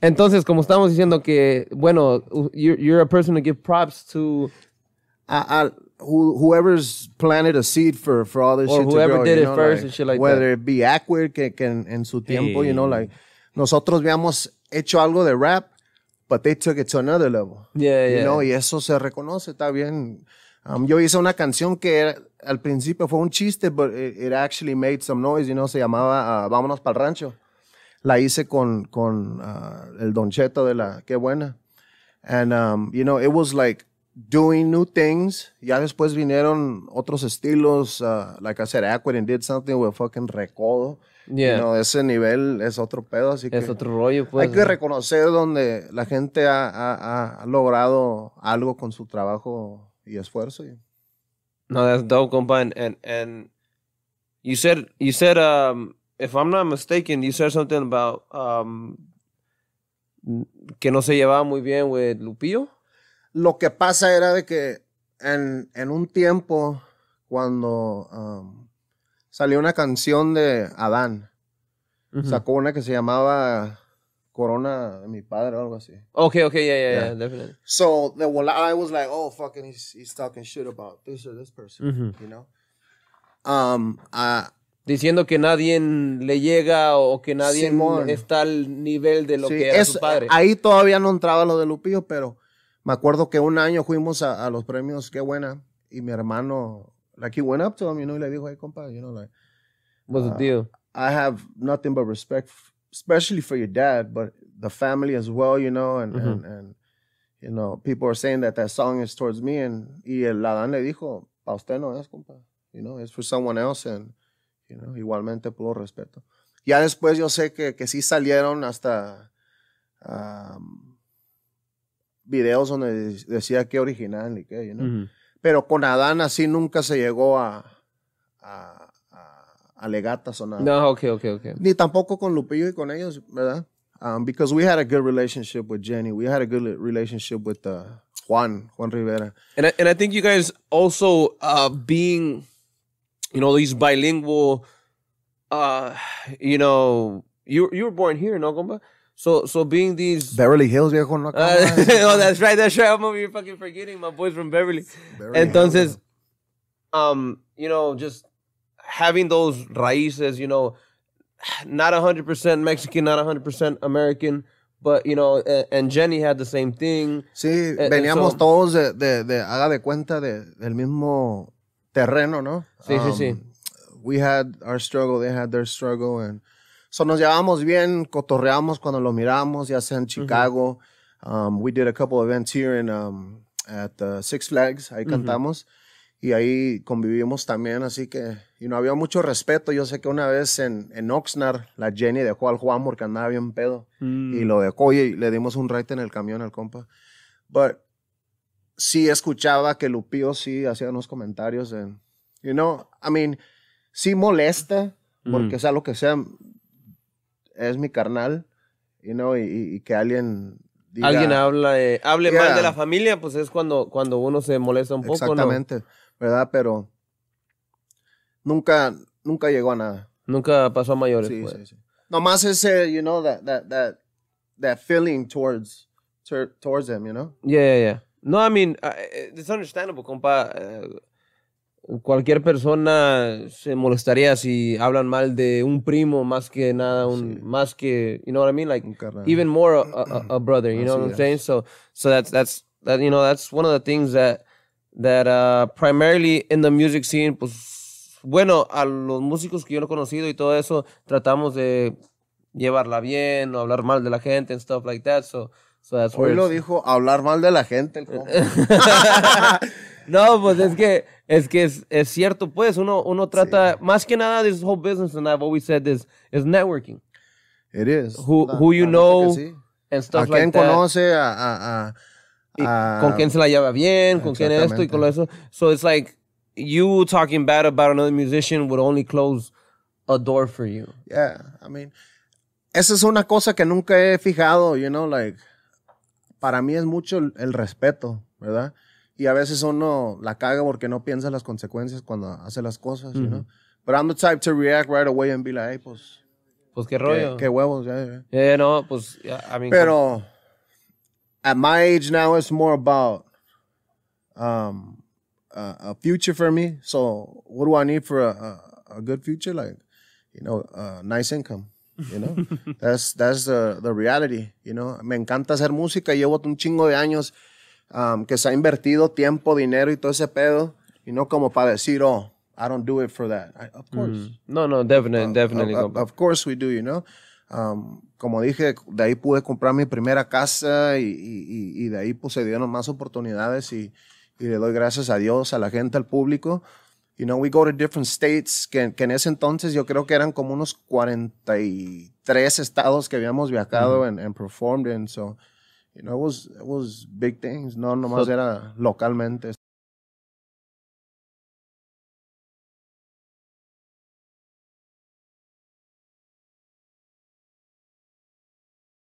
Entonces, como estamos diciendo que, bueno, you're, you're a person to give props to. whoever's planted a seed for, for all this or shit whoever to did you know, it first and shit like that. Whether it be Ackwood, que, en, su tiempo, you know, like, nosotros habíamos hecho algo de rap, but they took it to another level. Yeah, you Know, y eso se reconoce, está bien. Um, yo hice una canción que al principio fue un chiste, but it, actually made some noise, you know, se llamaba ah, Vámonos para el Rancho la hice con, con ah, el Don de la Qué Buena. And, um, you know, it was like doing new things. Ya después vinieron otros estilos, ah, like I said, Aquid and did something with fucking Recodo. Yeah. You know, ese nivel es otro pedo, así que... Es otro rollo, pues. Hay que reconocer donde la gente ha, ha, ha logrado algo con su trabajo y esfuerzo. No, that's dope, compa. And, and, and you said, you said, um, if I'm not mistaken, you said something about um, que no se llevaba muy bien con Lupillo. Lo que pasa era de que en, un tiempo, cuando um, salió una canción de Adán, sacó una que se llamaba Corona de mi padre o algo así. Ok, ok, yeah, yeah, yeah, definitely. So, the, well, I was like, oh, fucking, he's, he's talking shit about this or this person, you know? Um, I, diciendo que nadie le llega o que nadie está al nivel de lo que era es, su padre. Ahí todavía no entraba lo de Lupillo, pero me acuerdo que un año fuimos a, a los premios Qué Buena y mi hermano, he went up to him, you know, y le dijo, hey, compa, you know, like, what's the deal? I have nothing but respect, especially for your dad, but the family as well, you know, and, and, and you know, people are saying that that song is towards me, and y el Adán le dijo, pa usted no es, compa, you know, it's for someone else, and igualmente puro respeto. Ya después yo sé que, que sí salieron hasta videos donde decía que original y qué, pero con Adán así nunca se llegó a, a, a, legatas o nada. No, ok, ok, ok. Ni tampoco con Lupillo y con ellos, ¿verdad? Porque um, because we had a good relationship with Jenny. We had a good relationship with uh, Juan, Juan Rivera. And I, and I think you guys also uh, being you know these bilingual uh you know you you were born here no compa so so being these Beverly Hills viejo no uh, oh that's right that's right I'm over here fucking forgetting my boys from Beverly, Beverly entonces Hills. um you know just having those raíces you know not 100% Mexican not 100% American but you know and, and Jenny had the same thing sí and, veníamos and so, todos de, de, de haga de cuenta de, del mismo terreno, ¿no? Sí, sí, sí. Um, we had our struggle, they had their struggle, and so nos llevamos bien, cotorreamos cuando lo miramos, ya sea en Chicago. Um, we did a couple events here in um, at Six Flags, ahí cantamos y ahí convivimos también, así que y no había mucho respeto. Yo sé que una vez en, en Oxnard, la Jenny dejó al Juan porque andaba bien pedo y mm. lo dejó y le dimos un right en el camión al compa. But sí escuchaba que Lupio sí hacía unos comentarios de, you know, I mean, sí molesta, mm. porque sea lo que sea, es mi carnal, you know, y, que alguien diga, Alguien habla, eh, hable mal de la familia, pues es cuando, cuando uno se molesta un poco, Exactamente, ¿verdad? Pero nunca, nunca llegó a nada. Nunca pasó a mayores, pues. sí, sí. Nomás ese, you know, that, that, that, that feeling towards, towards them, you know? Yeah, yeah, yeah. No, I mean, uh, eh, it's understandable, compa. Eh, cualquier persona se molestaría si hablan mal de un primo más que nada, un más que, you know what I mean? Like, even more a, brother, you know what I'm es. saying? So, so that's, that's, that, you know, that's one of the things that, that uh, primarily in the music scene, pues, bueno, a los músicos que yo no he conocido y todo eso, tratamos de llevarla bien, no hablar mal de la gente and stuff like that. So, So that's Hoy lo dijo, hablar mal de la gente. no, pues es que, es que es, es cierto, pues uno, uno trata, más que nada, this whole business, and I've always said this, is networking. It is. Who, who you know and stuff ¿A quién like that. conoce? A, a, a, con quién se la lleva bien, con quién esto y con eso. So it's like you talking bad about another musician would only close a door for you. Yeah, I mean, esa es una cosa que nunca he fijado, you know, like para mí es mucho el, respeto, ¿verdad? Y a veces uno la caga porque no piensa las consecuencias cuando hace las cosas, mm Pero you know? I'm the type to react right away and be like, hey, pues... Pues qué rollo. Qué, huevos, ya, yeah, no, pues, I mean... Pero, at my age now, it's more about um, a future for me. So, what do I need for a, a, good future? Like, you know, a nice income. You know? that's, that's the, the, reality, you know? Me encanta hacer música, llevo un chingo de años um, que se ha invertido tiempo, dinero y todo ese pedo, y no como para decir, oh, I don't do it for that. of course. Mm-hmm. No, no, definitely, definitely. of, course we do, you know? Um, como dije, de ahí pude comprar mi primera casa y, y, y de ahí pues se dieron más oportunidades y, y le doy gracias a Dios, a la gente, al público You know, we go to different states, que, en ese entonces yo creo que eran como unos 43 estados que habíamos viajado en and, performed in. So, you know, it was, it was big things. No, nomás más era localmente.